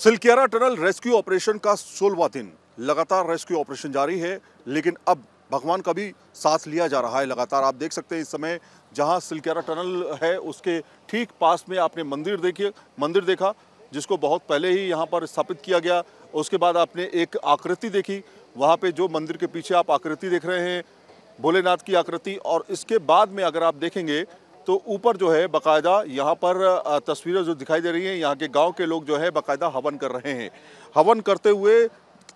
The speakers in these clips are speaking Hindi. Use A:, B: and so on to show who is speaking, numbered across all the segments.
A: सिलकेरा टनल रेस्क्यू ऑपरेशन का सोलवा दिन लगातार रेस्क्यू ऑपरेशन जारी है लेकिन अब भगवान का भी साथ लिया जा रहा है लगातार आप देख सकते हैं इस समय जहां सिलकेरा टनल है उसके ठीक पास में आपने मंदिर देखिए मंदिर देखा जिसको बहुत पहले ही यहाँ पर स्थापित किया गया उसके बाद आपने एक आकृति देखी वहाँ पे जो मंदिर के पीछे आप आकृति देख रहे हैं भोलेनाथ की आकृति और इसके बाद में अगर आप देखेंगे तो ऊपर जो है बाकायदा यहाँ पर तस्वीरें जो दिखाई दे रही हैं यहाँ के गांव के लोग जो है बाकायदा हवन कर रहे हैं हवन करते हुए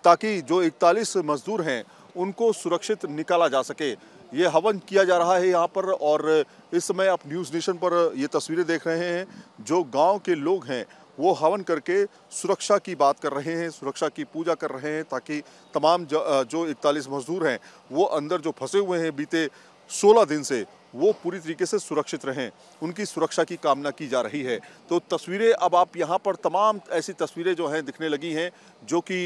A: ताकि जो इकतालीस मजदूर हैं उनको सुरक्षित निकाला जा सके ये हवन किया जा रहा है यहाँ पर और इस समय आप न्यूज़ नेशन पर ये तस्वीरें देख रहे हैं जो गाँव के लोग हैं वो हवन करके सुरक्षा की बात कर रहे हैं सुरक्षा की पूजा कर रहे हैं ताकि तमाम जो इकतालीस मजदूर हैं वो अंदर जो फंसे हुए हैं बीते सोलह दिन से वो पूरी तरीके से सुरक्षित रहें उनकी सुरक्षा की कामना की जा रही है तो तस्वीरें अब आप यहाँ पर तमाम ऐसी तस्वीरें जो हैं दिखने लगी हैं जो कि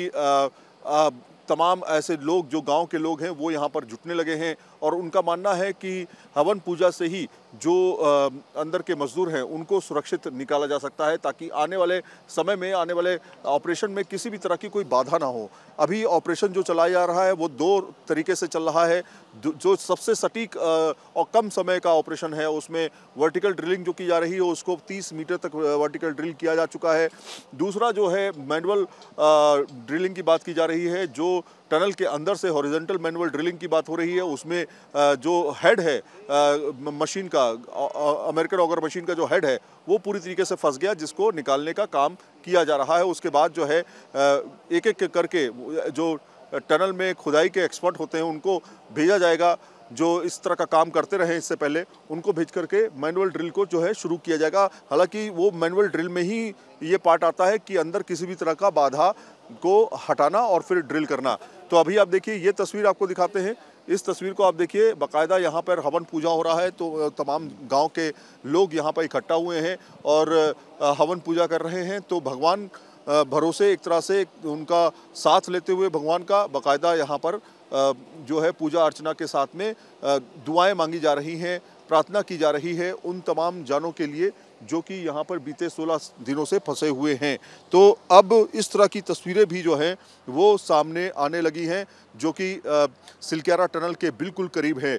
A: तमाम ऐसे लोग जो गांव के लोग हैं वो यहाँ पर जुटने लगे हैं और उनका मानना है कि हवन पूजा से ही जो अंदर के मजदूर हैं उनको सुरक्षित निकाला जा सकता है ताकि आने वाले समय में आने वाले ऑपरेशन में किसी भी तरह की कोई बाधा ना हो अभी ऑपरेशन जो चलाया जा रहा है वो दो तरीके से चल रहा है जो सबसे सटीक और कम समय का ऑपरेशन है उसमें वर्टिकल ड्रिलिंग जो की जा रही है उसको 30 मीटर तक वर्टिकल ड्रिल किया जा चुका है दूसरा जो है मैनुअल ड्रिलिंग की बात की जा रही है जो टनल के अंदर से हॉरिजेंटल मैनुअल ड्रिलिंग की बात हो रही है उसमें जो हेड है मशीन का अमेरिकन ऑगर मशीन का जो हेड है वो पूरी तरीके से फंस गया जिसको निकालने का काम किया जा रहा है उसके बाद जो है एक एक करके जो टनल में खुदाई के एक्सपर्ट होते हैं उनको भेजा जाएगा जो इस तरह का काम करते रहे इससे पहले उनको भेज करके मैनुअल ड्रिल को जो है शुरू किया जाएगा हालांकि वो मैनुअल ड्रिल में ही ये पार्ट आता है कि अंदर किसी भी तरह का बाधा को हटाना और फिर ड्रिल करना तो अभी आप देखिए ये तस्वीर आपको दिखाते हैं इस तस्वीर को आप देखिए बाकायदा यहाँ पर हवन पूजा हो रहा है तो तमाम गाँव के लोग यहाँ पर इकट्ठा हुए हैं और हवन पूजा कर रहे हैं तो भगवान भरोसे एक तरह से उनका साथ लेते हुए भगवान का बाकायदा यहाँ पर जो है पूजा अर्चना के साथ में दुआएं मांगी जा रही हैं प्रार्थना की जा रही है उन तमाम जानों के लिए जो कि यहाँ पर बीते 16 दिनों से फंसे हुए हैं तो अब इस तरह की तस्वीरें भी जो हैं वो सामने आने लगी हैं जो कि सिलक्यारा टनल के बिल्कुल करीब है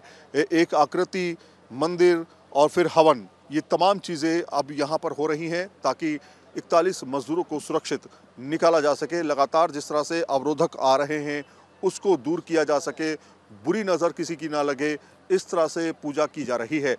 A: एक आकृति मंदिर और फिर हवन ये तमाम चीज़ें अब यहाँ पर हो रही हैं ताकि इकतालीस मजदूरों को सुरक्षित निकाला जा सके लगातार जिस तरह से अवरोधक आ रहे हैं उसको दूर किया जा सके बुरी नज़र किसी की ना लगे इस तरह से पूजा की जा रही है